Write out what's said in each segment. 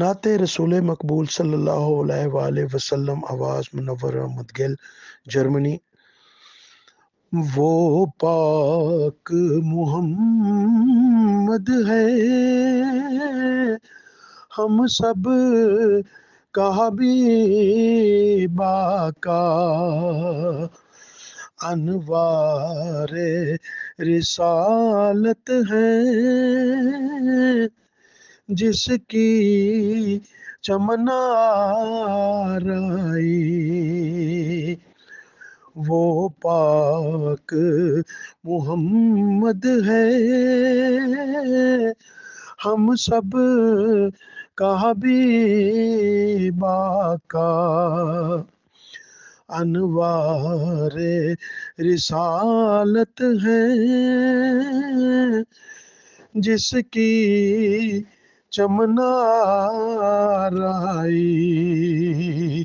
नात रसूल मकबूल सल्ला वसम आवाज़ मुनवर अहमद गिल जर्मनी वो पाक मुहम्मद है हम सब कहा भी बाका अनवार रिसालत है जिसकी चमनाराई वो पाक मुहम्मद है हम सब का भी का अनवार रिसालत है जिसकी चमनाराई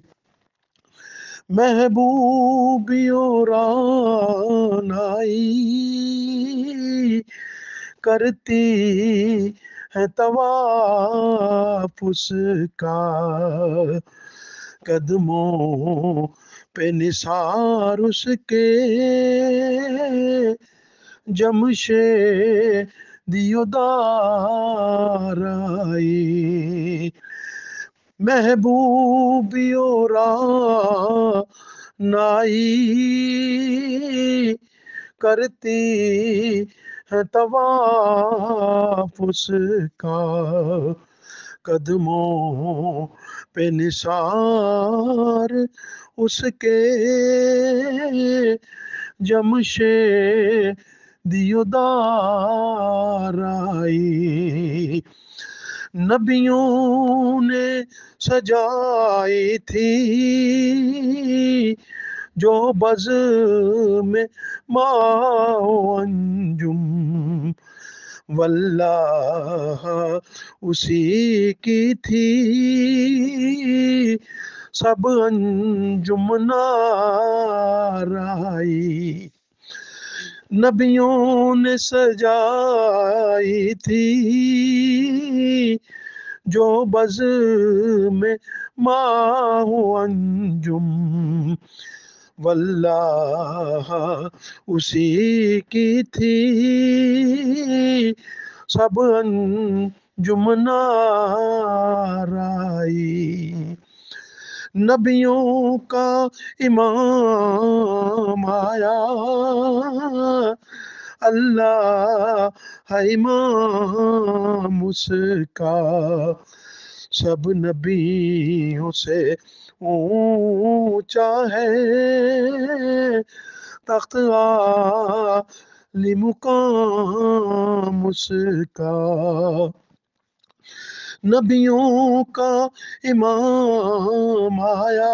महबूबियों रानाई करती है तवाफ उसका कदमों पे निसार उसके जमशे दियोदार महबूबियोरा नाई करती है तवाफ उसका कदमों पे निसार उसके जमशे दियोदाराई नबियों ने सजाई थी जो बज में माओंजुम वल्लाह उसी की थी सब अंजुम नाराई नबियों ने सजाई थी जो बज में माहू अंजुम वल्लाह उसी की थी सब जुमनाराई नबियों का इमाम आया अल्लाह है इमाम सब नबियों से ऊंचा है तख्त मुकाम उसका नबियों का इमाम आया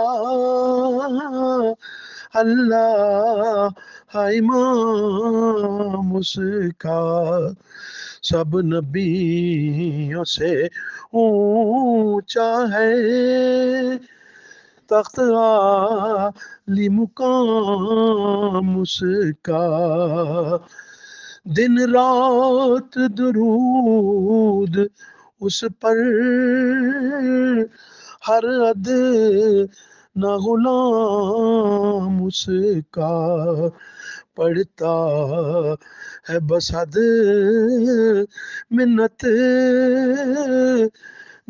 अल्लाह इमाम उसका सब नबियों से ऊंचा है तख्त आली मुकाम उसका दिन रात दुरूद उस पर हर अद ना गुलाम उसका पड़ता है बसद मिन्नत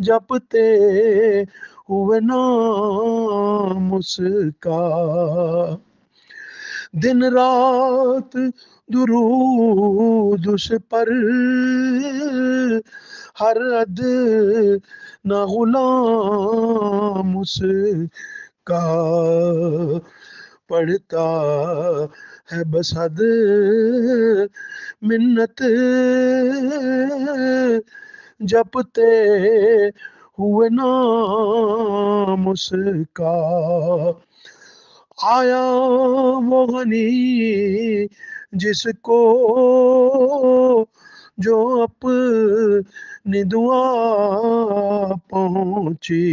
जपते हुए नाम उसका दिन रात दुरूद उस पर हर अद ना गुलाम उसका पढ़ता है बसद मिन्नत जपते हुए नाम उसका आया वो गनी जिसको जो अपनी दुआ पहुंची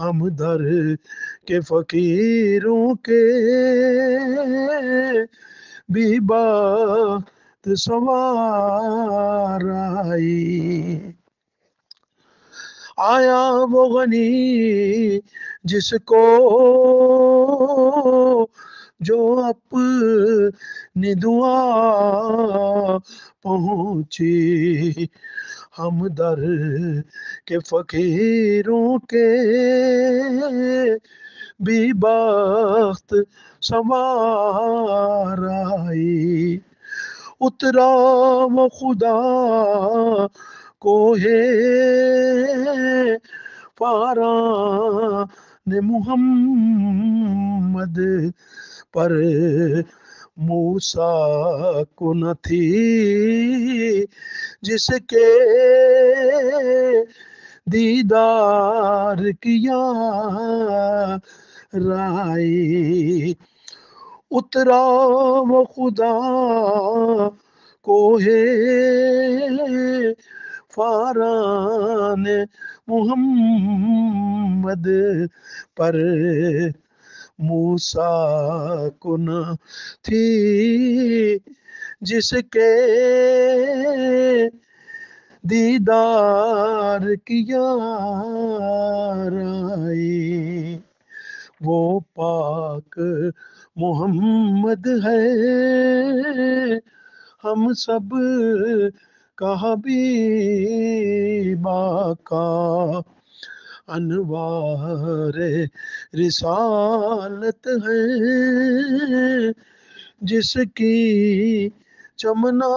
हम दर के फकीरों के भी बात सवार आई आया वो गनी जिसको जो अपनी दुआ पहुँची हम दर के फकीरों के भी बख्त आए उतरा वो खुदा को है पारा ने मुहम्मद पर मूसा को न थी जिसके दीदार किया राय उतरा वो खुदा कोहे फारान मोहम्मद पर मूसा कुन थी जिसके दीदार किया राई वो पाक मोहम्मद है हम सब कहा भी का अनवार रिसालत है जिसकी चमना